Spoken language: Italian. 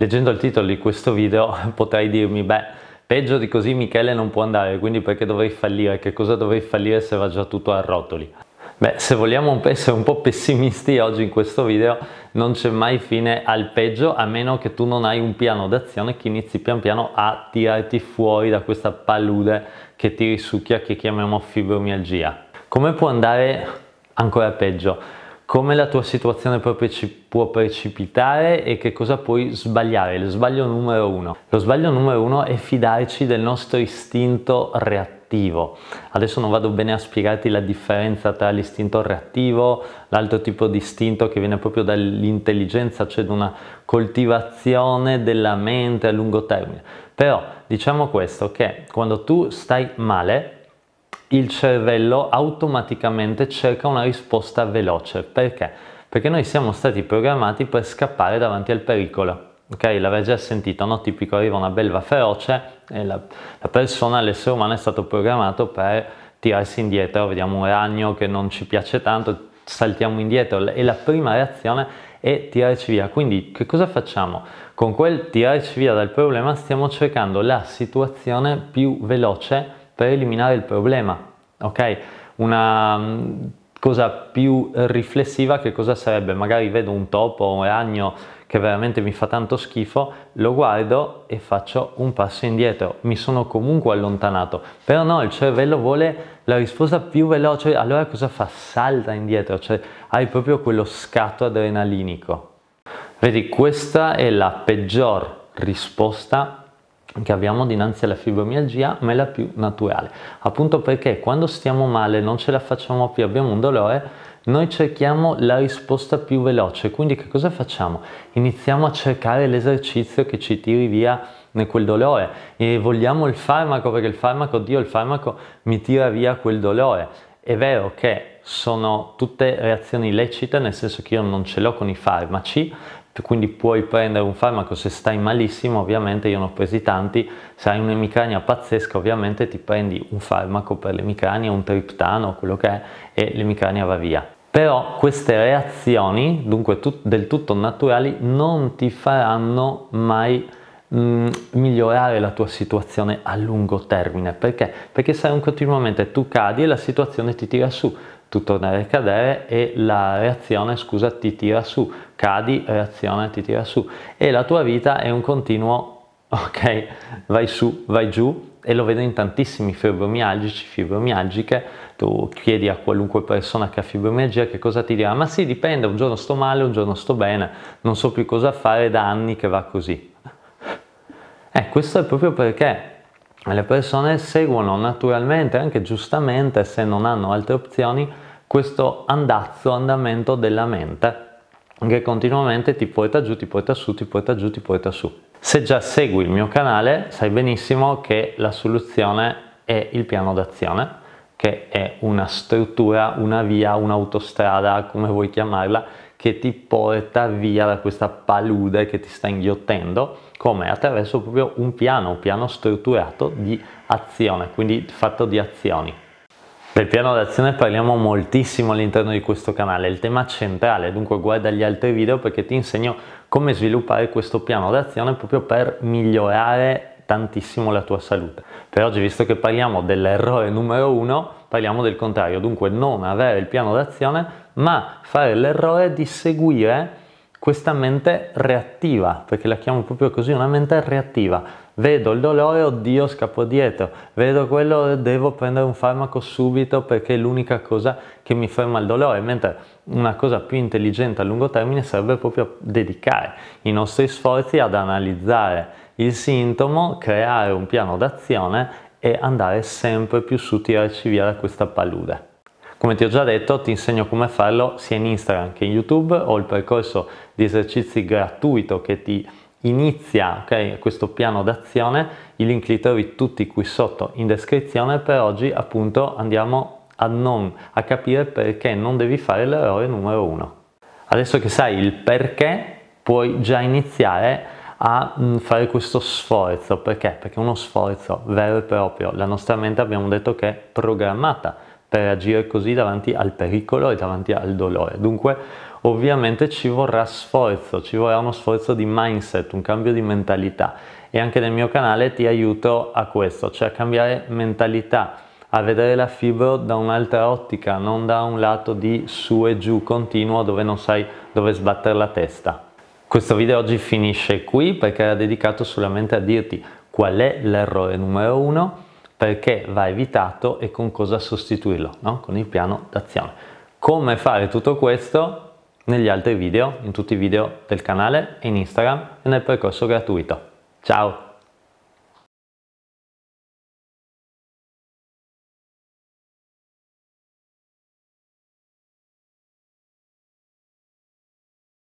Leggendo il titolo di questo video potrei dirmi, beh, peggio di così Michele non può andare, quindi perché dovrei fallire? Che cosa dovrei fallire se va già tutto a rotoli? Beh, se vogliamo essere un po' pessimisti oggi in questo video, non c'è mai fine al peggio a meno che tu non hai un piano d'azione che inizi pian piano a tirarti fuori da questa palude che ti risucchia che chiamiamo fibromialgia. Come può andare ancora peggio? come la tua situazione può precipitare e che cosa puoi sbagliare. Lo sbaglio numero uno. Lo sbaglio numero uno è fidarci del nostro istinto reattivo. Adesso non vado bene a spiegarti la differenza tra l'istinto reattivo, l'altro tipo di istinto che viene proprio dall'intelligenza, cioè da una coltivazione della mente a lungo termine. Però diciamo questo, che quando tu stai male, il cervello automaticamente cerca una risposta veloce. Perché? Perché noi siamo stati programmati per scappare davanti al pericolo. Ok, l'avrai già sentito, no? Tipico arriva una belva feroce e la, la persona, l'essere umano è stato programmato per tirarsi indietro, vediamo un ragno che non ci piace tanto, saltiamo indietro e la prima reazione è tirarci via. Quindi che cosa facciamo? Con quel tirarci via dal problema stiamo cercando la situazione più veloce per eliminare il problema, ok? Una mm, cosa più riflessiva che cosa sarebbe? Magari vedo un topo o un ragno che veramente mi fa tanto schifo, lo guardo e faccio un passo indietro, mi sono comunque allontanato, però no, il cervello vuole la risposta più veloce, allora cosa fa? Salta indietro, cioè hai proprio quello scatto adrenalinico. Vedi, questa è la peggior risposta che abbiamo dinanzi alla fibromialgia ma è la più naturale appunto perché quando stiamo male non ce la facciamo più abbiamo un dolore noi cerchiamo la risposta più veloce quindi che cosa facciamo iniziamo a cercare l'esercizio che ci tiri via quel dolore e vogliamo il farmaco perché il farmaco dio il farmaco mi tira via quel dolore è vero che sono tutte reazioni illecite nel senso che io non ce l'ho con i farmaci quindi puoi prendere un farmaco se stai malissimo, ovviamente io ne ho presi tanti, se hai un'emicrania pazzesca ovviamente ti prendi un farmaco per l'emicrania, un triptano, o quello che è, e l'emicrania va via. Però queste reazioni, dunque tut del tutto naturali, non ti faranno mai mh, mm, migliorare la tua situazione a lungo termine. Perché? Perché saranno continuamente tu cadi e la situazione ti tira su tu tornare a cadere e la reazione, scusa, ti tira su, cadi, reazione, ti tira su e la tua vita è un continuo, ok, vai su, vai giù e lo vedo in tantissimi fibromialgici, fibromialgiche, tu chiedi a qualunque persona che ha fibromialgia che cosa ti dirà, ma sì dipende, un giorno sto male, un giorno sto bene, non so più cosa fare da anni che va così. Eh, questo è proprio perché le persone seguono naturalmente, anche giustamente, se non hanno altre opzioni, questo andazzo, andamento della mente che continuamente ti porta giù, ti porta su, ti porta giù, ti porta su. Se già segui il mio canale sai benissimo che la soluzione è il piano d'azione, che è una struttura, una via, un'autostrada, come vuoi chiamarla, che ti porta via da questa palude che ti sta inghiottendo come attraverso proprio un piano, un piano strutturato di azione, quindi fatto di azioni. Del piano d'azione parliamo moltissimo all'interno di questo canale, è il tema centrale, dunque guarda gli altri video perché ti insegno come sviluppare questo piano d'azione proprio per migliorare tantissimo la tua salute. Per oggi, visto che parliamo dell'errore numero uno, parliamo del contrario, dunque non avere il piano d'azione, ma fare l'errore di seguire questa mente reattiva, perché la chiamo proprio così, una mente reattiva. Vedo il dolore, oddio, scappo dietro. Vedo quello, devo prendere un farmaco subito perché è l'unica cosa che mi ferma il dolore, mentre una cosa più intelligente a lungo termine serve proprio dedicare i nostri sforzi ad analizzare il sintomo, creare un piano d'azione e andare sempre più su, tirarci via da questa palude. Come ti ho già detto ti insegno come farlo sia in Instagram che in YouTube, ho il percorso di esercizi gratuito che ti inizia okay, questo piano d'azione, i link li trovi tutti qui sotto in descrizione, per oggi appunto andiamo a, non, a capire perché non devi fare l'errore numero uno. Adesso che sai il perché puoi già iniziare a mm, fare questo sforzo. Perché? Perché è uno sforzo vero e proprio. La nostra mente abbiamo detto che è programmata per agire così davanti al pericolo e davanti al dolore. Dunque ovviamente ci vorrà sforzo, ci vorrà uno sforzo di mindset, un cambio di mentalità e anche nel mio canale ti aiuto a questo, cioè a cambiare mentalità, a vedere la fibro da un'altra ottica, non da un lato di su e giù continuo dove non sai dove sbattere la testa. Questo video oggi finisce qui perché era dedicato solamente a dirti qual è l'errore numero uno perché va evitato e con cosa sostituirlo, no? con il piano d'azione. Come fare tutto questo negli altri video, in tutti i video del canale, in Instagram e nel percorso gratuito. Ciao!